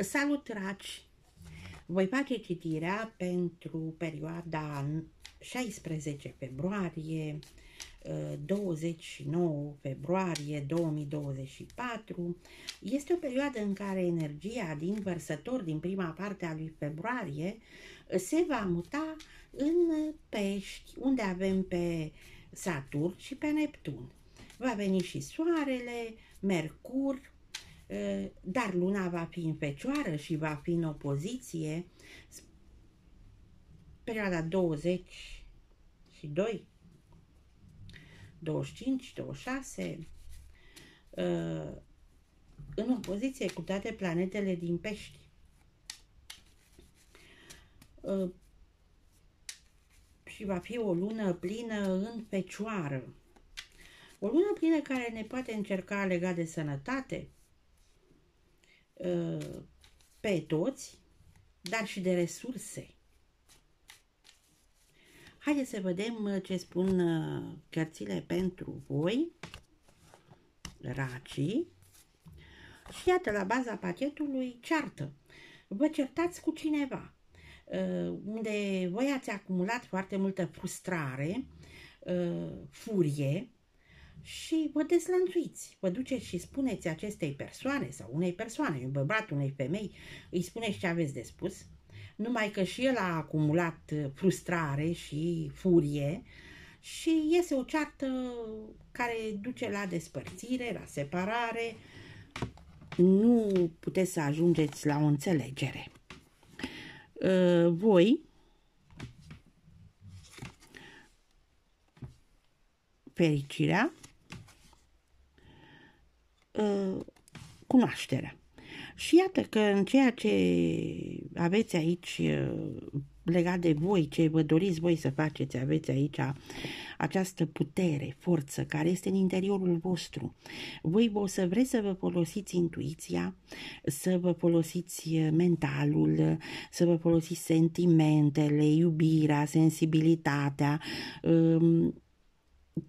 Salut, dragi! Voi face citirea pentru perioada 16 februarie 29 uh, februarie 2024 este o perioadă în care energia din vărsător din prima parte a lui februarie uh, se va muta în pești, unde avem pe Saturn și pe Neptun. Va veni și Soarele, Mercur, Ă, dar luna va fi în fecioară și va fi în opoziție perioada și 2 25, 26, în opoziție cu toate planetele din pești. Ă, și va fi o lună plină în fecioară. O lună plină care ne poate încerca legat de sănătate, Uh, pe toți, dar și de resurse. Haideți să vedem uh, ce spun uh, cărțile pentru voi, racii. Și iată, la baza pachetului, ceartă. Vă certați cu cineva, unde voi ați acumulat foarte multă frustrare, furie, și vă dezlănțuiți, vă duceți și spuneți acestei persoane sau unei persoane, un bărbat, unei femei, îi spuneți ce aveți de spus, numai că și el a acumulat uh, frustrare și furie și iese o ceartă care duce la despărțire, la separare, nu puteți să ajungeți la o înțelegere. Uh, voi fericirea cunoașterea. Și iată că în ceea ce aveți aici uh, legat de voi, ce vă doriți voi să faceți, aveți aici această putere, forță care este în interiorul vostru. Voi o să vreți să vă folosiți intuiția, să vă folosiți uh, mentalul, să vă folosiți sentimentele, iubirea, sensibilitatea, um,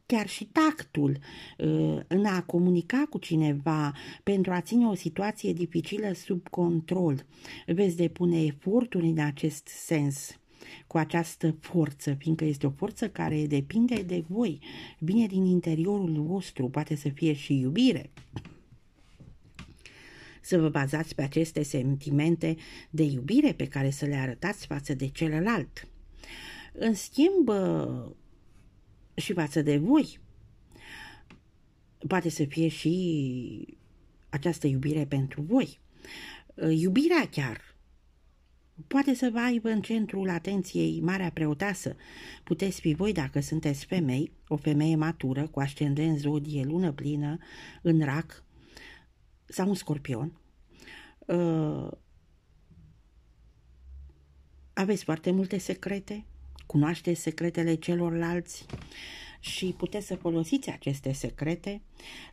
chiar și tactul uh, în a comunica cu cineva pentru a ține o situație dificilă sub control. Veți depune eforturi în acest sens cu această forță, fiindcă este o forță care depinde de voi, vine din interiorul vostru, poate să fie și iubire. Să vă bazați pe aceste sentimente de iubire pe care să le arătați față de celălalt. În schimb, și față de voi. Poate să fie și această iubire pentru voi. Uh, iubirea chiar poate să vă aibă în centrul atenției marea preotasă. Puteți fi voi, dacă sunteți femei, o femeie matură, cu ascendent zodie, lună plină, în rac sau un scorpion. Uh, aveți foarte multe secrete, cunoaște secretele celorlalți și puteți să folosiți aceste secrete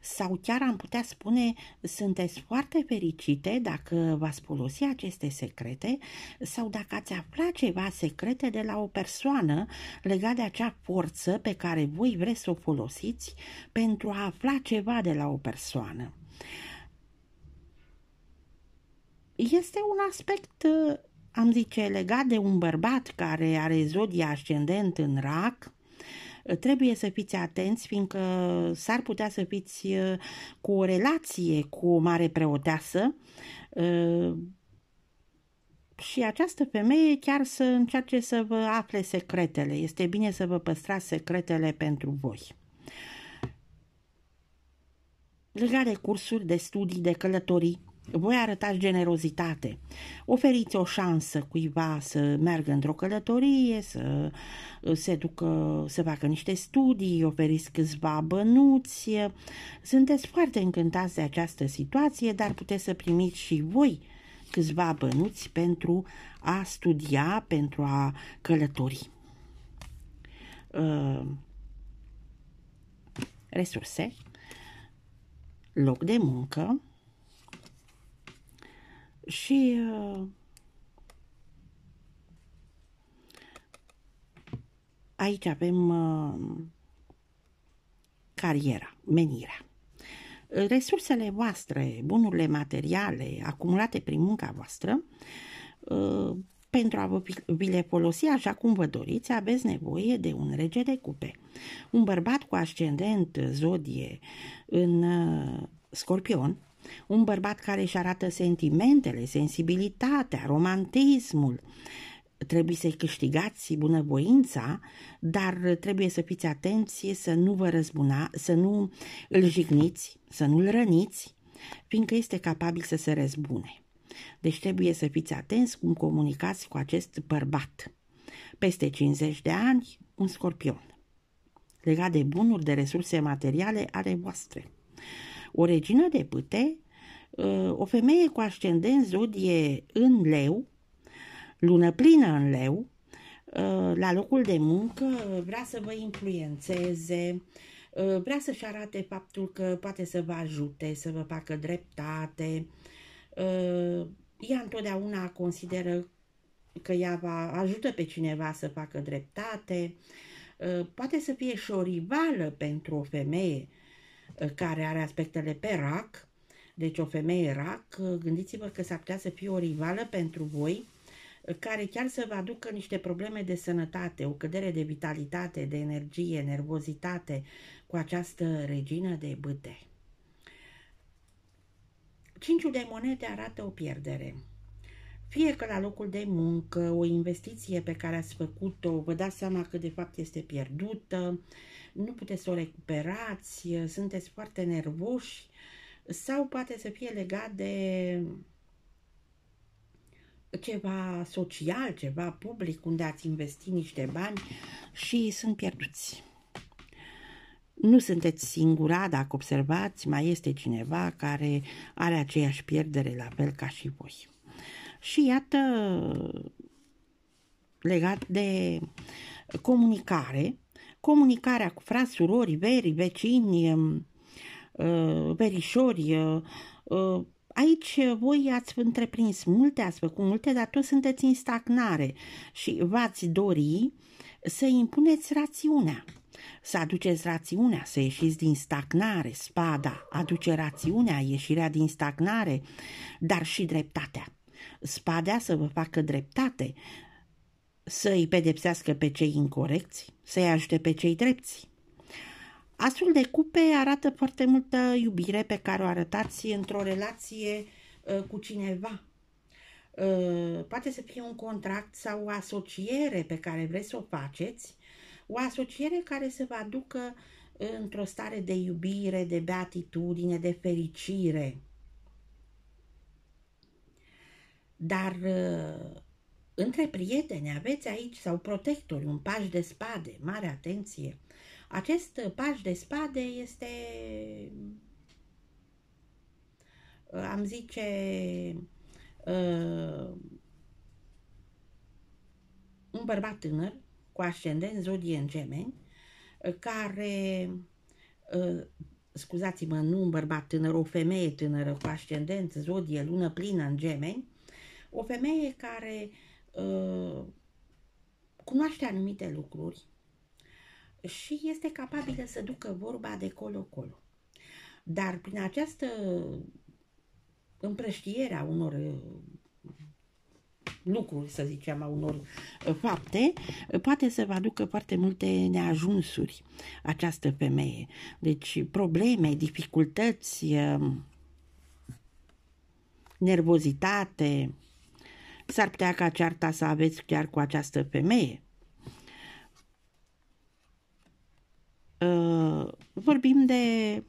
sau chiar am putea spune sunteți foarte fericite dacă v-ați folosi aceste secrete sau dacă ați afla ceva secrete de la o persoană legat de acea forță pe care voi vreți să o folosiți pentru a afla ceva de la o persoană. Este un aspect am zice, legat de un bărbat care are zodia ascendent în rac, trebuie să fiți atenți, fiindcă s-ar putea să fiți cu o relație cu o mare preoteasă ă, și această femeie chiar să încerce să vă afle secretele. Este bine să vă păstrați secretele pentru voi. Legare cursuri de studii, de călătorii, voi arătați generozitate, oferiți o șansă cuiva să meargă într-o călătorie, să uh, se ducă, să facă niște studii, oferiți câțiva bănuți. Sunteți foarte încântați de această situație, dar puteți să primiți și voi câțiva bănuți pentru a studia, pentru a călători. Uh, resurse, loc de muncă, și uh, aici avem uh, cariera, menirea. Resursele voastre, bunurile materiale acumulate prin munca voastră, uh, pentru a vă, vi le folosi așa cum vă doriți, aveți nevoie de un rege de cupe. Un bărbat cu ascendent zodie în uh, scorpion, un bărbat care își arată sentimentele, sensibilitatea, romantismul. Trebuie să-i câștigați bunăvoința, dar trebuie să fiți atenți să nu vă răzbuna, să nu îl jigniți, să nu-l răniți, fiindcă este capabil să se răzbune. Deci trebuie să fiți atenți cum comunicați cu acest bărbat. Peste 50 de ani, un scorpion. Legat de bunuri, de resurse materiale ale voastre o regină de pute, uh, o femeie cu ascendent zodie în leu, lună plină în leu, uh, la locul de muncă vrea să vă influențeze, uh, vrea să-și arate faptul că poate să vă ajute, să vă facă dreptate. Ea întotdeauna consideră că ea va ajută pe cineva să facă dreptate. Poate să fie și o rivală pentru o femeie, Eh, care are aspectele pe rac, deci o femeie rac, eh, gândiți-vă că s-ar putea să fie o rivală pentru voi, eh, care chiar să vă aducă niște probleme de sănătate, o cădere de vitalitate, de energie, nervozitate cu această regină de bâte. Cinciul de monede arată o pierdere. Fie că la locul de muncă, o investiție pe care ați făcut-o, vă dați seama că de fapt este pierdută, nu puteți să o recuperați, sunteți foarte nervoși sau poate să fie legat de ceva social, ceva public, unde ați investit niște bani și sunt pierduți. Nu sunteți singura, dacă observați, mai este cineva care are aceeași pierdere la fel ca și voi. Și iată, legat de comunicare, comunicarea cu frați, surori, veri, vecini, um, uh, verișori, uh, uh, Aici voi ați întreprins multe, ați făcut multe, dar toți sunteți în stagnare și v-ați dori să impuneți rațiunea, să aduceți rațiunea, să ieșiți din stagnare, spada aduce rațiunea, ieșirea din stagnare, dar și dreptatea spadea să vă facă dreptate, să-i pedepsească pe cei incorecți, să-i ajute pe cei drepți. Astfel de cupe arată foarte multă iubire pe care o arătați într-o relație uh, cu cineva. Uh, poate să fie un contract sau o asociere pe care vreți să o faceți, o asociere care să vă aducă uh, într-o stare de iubire, de beatitudine, de fericire. Dar uh, între prieteni aveți aici sau protectul, un paș de spade, mare atenție. Acest uh, paș de spade este, uh, am zice, un bărbat tânăr cu ascendent zodie în gemeni, care, scuzați-mă, nu un bărbat tânăr, o femeie tânără cu ascendent zodie lună plină în gemeni, o femeie care uh, cunoaște anumite lucruri și este capabilă să ducă vorba de colo-colo. Dar prin această împrăștiere a unor uh, lucruri, să zicem, a unor uh, fapte, uh, poate să vă aducă foarte multe neajunsuri această femeie. Deci probleme, dificultăți, nervozitate, S-ar putea ca cearta să aveți chiar cu această femeie. Ă, vorbim de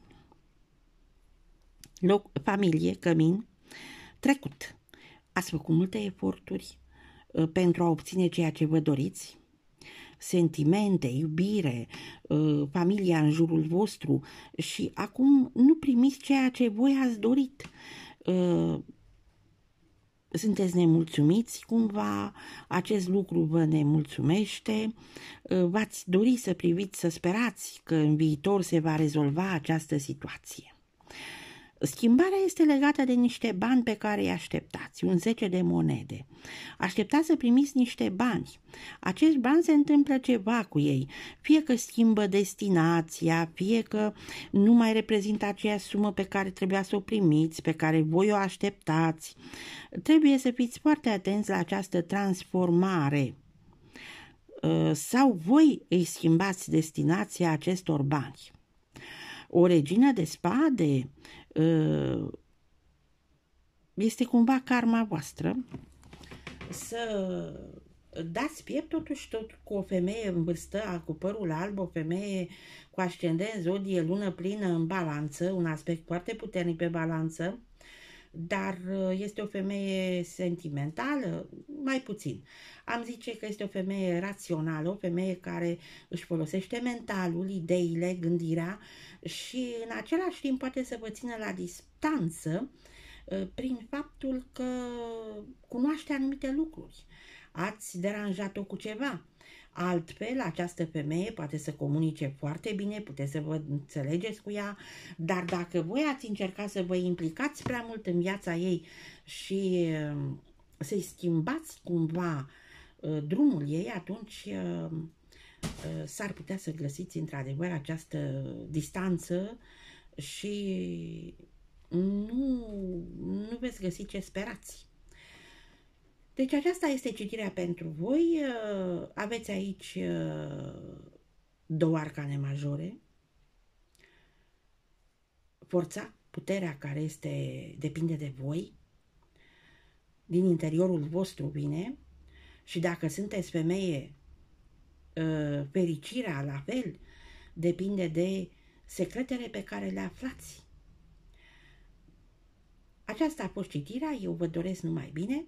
loc, familie, cămin, trecut. Ați făcut multe eforturi ă, pentru a obține ceea ce vă doriți, sentimente, iubire, ă, familia în jurul vostru și acum nu primiți ceea ce voi ați dorit sunteți nemulțumiți cumva, acest lucru vă nemulțumește, uh, v-ați dori să priviți, să sperați că în viitor se va rezolva această situație. Schimbarea este legată de niște bani pe care îi așteptați, un zece de monede. Așteptați să primiți niște bani. Acești bani se întâmplă ceva cu ei, fie că schimbă destinația, fie că nu mai reprezintă aceea sumă pe care trebuia să o primiți, pe care voi o așteptați. Trebuie să fiți foarte atenți la această transformare sau voi îi schimbați destinația acestor bani o regină de spade uh, este cumva karma voastră să dați piept totuși tot cu o femeie în vârstă, cu părul alb, o femeie cu ascendent, zodie, lună plină în balanță, un aspect foarte puternic pe balanță, dar uh, este o femeie sentimentală? Mai puțin. Am zice că este o femeie rațională, o femeie care își folosește mentalul, ideile, gândirea și în același timp poate să vă țină la distanță uh, prin faptul că cunoaște anumite lucruri. Ați deranjat-o cu ceva, Altfel, această femeie poate să comunice foarte bine, puteți să vă înțelegeți cu ea, dar dacă voi ați încercat să vă implicați prea mult în viața ei și uh, să-i schimbați cumva uh, drumul ei, atunci uh, s-ar putea să găsiți într-adevăr această distanță și nu, nu veți găsi ce sperați. Deci aceasta este citirea pentru voi. Uh, aveți aici uh, două arcane majore. Forța, puterea care este depinde de voi, din interiorul vostru vine și dacă sunteți femeie, uh, fericirea la fel depinde de secretele pe care le aflați. Aceasta a fost citirea, eu vă doresc numai bine.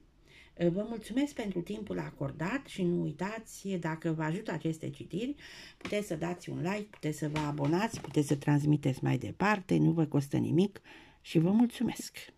Vă mulțumesc pentru timpul acordat și nu uitați, dacă vă ajută aceste citiri, puteți să dați un like, puteți să vă abonați, puteți să transmiteți mai departe, nu vă costă nimic și vă mulțumesc!